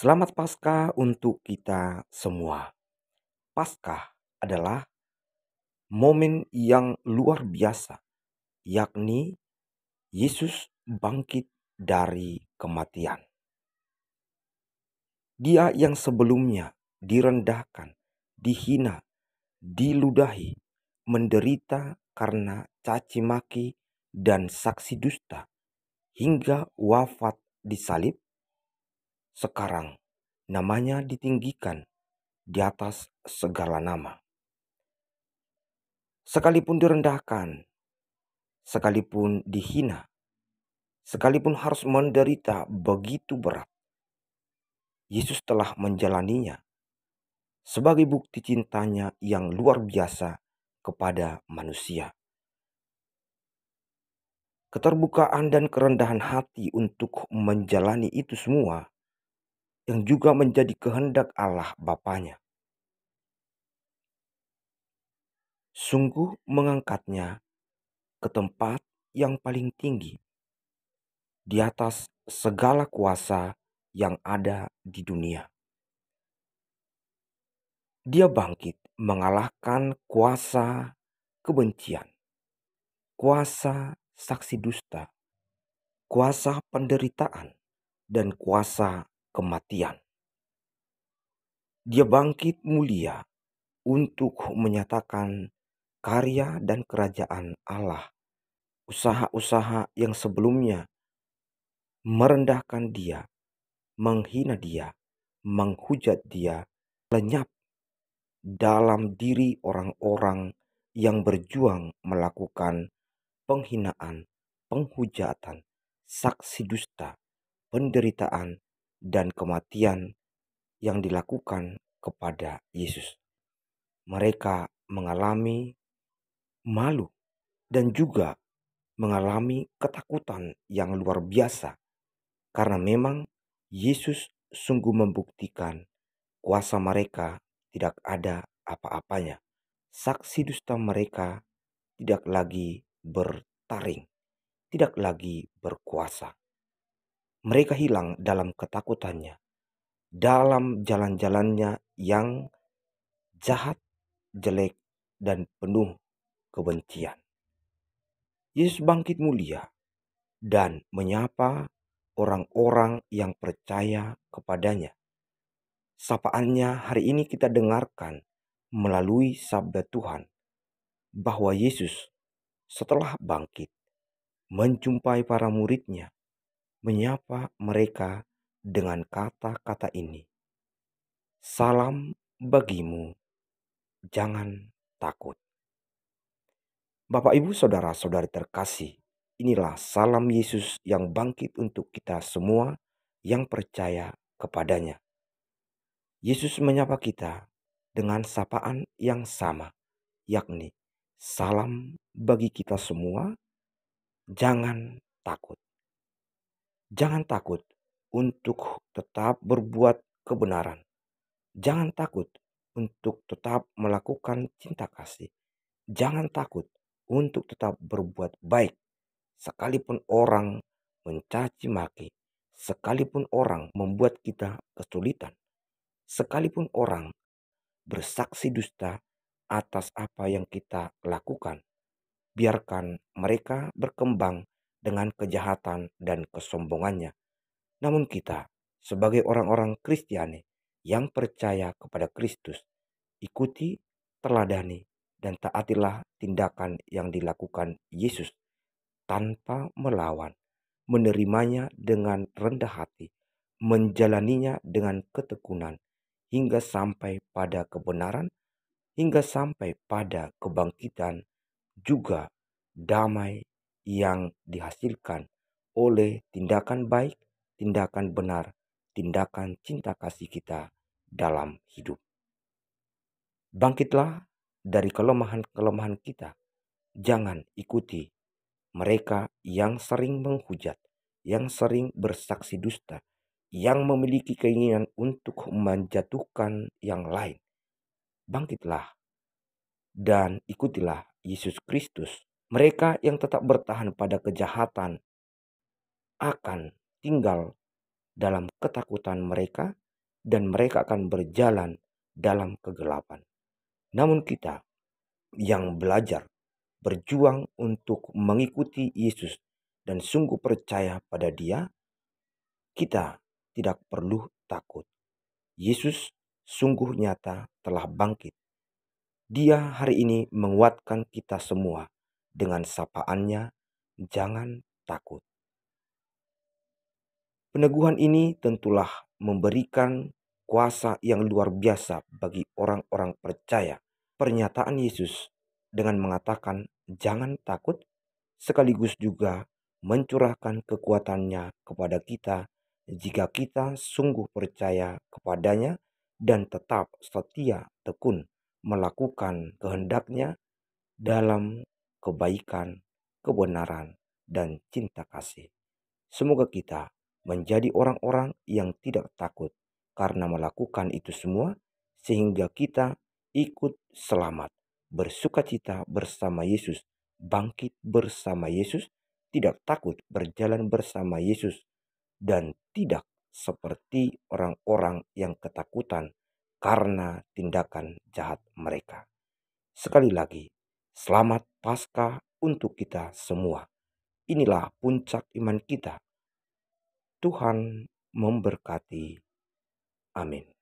Selamat Paskah untuk kita semua. Paskah adalah momen yang luar biasa, yakni Yesus bangkit dari kematian. Dia yang sebelumnya direndahkan, dihina, diludahi, menderita karena caci maki dan saksi dusta hingga wafat disalib. salib sekarang namanya ditinggikan di atas segala nama. Sekalipun direndahkan, sekalipun dihina, sekalipun harus menderita begitu berat, Yesus telah menjalaninya sebagai bukti cintanya yang luar biasa kepada manusia. Keterbukaan dan kerendahan hati untuk menjalani itu semua yang juga menjadi kehendak Allah Bapaknya. Sungguh mengangkatnya ke tempat yang paling tinggi, di atas segala kuasa yang ada di dunia. Dia bangkit mengalahkan kuasa kebencian, kuasa saksi dusta, kuasa penderitaan, dan kuasa kematian. Dia bangkit mulia untuk menyatakan karya dan kerajaan Allah. Usaha-usaha yang sebelumnya merendahkan dia, menghina dia, menghujat dia, lenyap dalam diri orang-orang yang berjuang melakukan penghinaan, penghujatan, saksi dusta, penderitaan, dan kematian yang dilakukan kepada Yesus. Mereka mengalami malu dan juga mengalami ketakutan yang luar biasa karena memang Yesus sungguh membuktikan kuasa mereka tidak ada apa-apanya. Saksi dusta mereka tidak lagi bertaring, tidak lagi berkuasa mereka hilang dalam ketakutannya, dalam jalan-jalannya yang jahat, jelek, dan penuh kebencian. Yesus bangkit mulia dan menyapa orang-orang yang percaya kepadanya. Sapaannya hari ini kita dengarkan melalui sabda Tuhan bahwa Yesus setelah bangkit menjumpai para muridnya menyapa mereka dengan kata-kata ini: "Salam bagimu, jangan takut." Bapak, ibu, saudara-saudari terkasih, inilah salam Yesus yang bangkit untuk kita semua yang percaya kepadanya. Yesus menyapa kita dengan sapaan yang sama, yakni salam bagi kita semua. Jangan takut. Jangan takut untuk tetap berbuat kebenaran. Jangan takut untuk tetap melakukan cinta kasih. Jangan takut untuk tetap berbuat baik. Sekalipun orang mencaci maki, sekalipun orang membuat kita kesulitan, sekalipun orang bersaksi dusta atas apa yang kita lakukan, biarkan mereka berkembang dengan kejahatan dan kesombongannya. Namun kita sebagai orang-orang Kristiani yang percaya kepada Kristus, ikuti, teladani, dan taatilah tindakan yang dilakukan Yesus tanpa melawan, menerimanya dengan rendah hati, menjalaninya dengan ketekunan, hingga sampai pada kebenaran, hingga sampai pada kebangkitan, juga damai yang dihasilkan oleh tindakan baik, tindakan benar, tindakan cinta kasih kita dalam hidup. Bangkitlah dari kelemahan-kelemahan kita. Jangan ikuti mereka yang sering menghujat, yang sering bersaksi dusta, yang memiliki keinginan untuk menjatuhkan yang lain. Bangkitlah dan ikutilah Yesus Kristus mereka yang tetap bertahan pada kejahatan akan tinggal dalam ketakutan mereka dan mereka akan berjalan dalam kegelapan. Namun kita yang belajar berjuang untuk mengikuti Yesus dan sungguh percaya pada dia, kita tidak perlu takut. Yesus sungguh nyata telah bangkit. Dia hari ini menguatkan kita semua dengan sapaannya, "Jangan takut." Peneguhan ini tentulah memberikan kuasa yang luar biasa bagi orang-orang percaya. Pernyataan Yesus dengan mengatakan "jangan takut" sekaligus juga mencurahkan kekuatannya kepada kita jika kita sungguh percaya kepadanya dan tetap setia tekun melakukan kehendaknya dalam kebaikan, kebenaran, dan cinta kasih. Semoga kita menjadi orang-orang yang tidak takut karena melakukan itu semua, sehingga kita ikut selamat, bersuka cita bersama Yesus, bangkit bersama Yesus, tidak takut berjalan bersama Yesus, dan tidak seperti orang-orang yang ketakutan karena tindakan jahat mereka. Sekali lagi, Selamat Paskah untuk kita semua. Inilah puncak iman kita. Tuhan memberkati. Amin.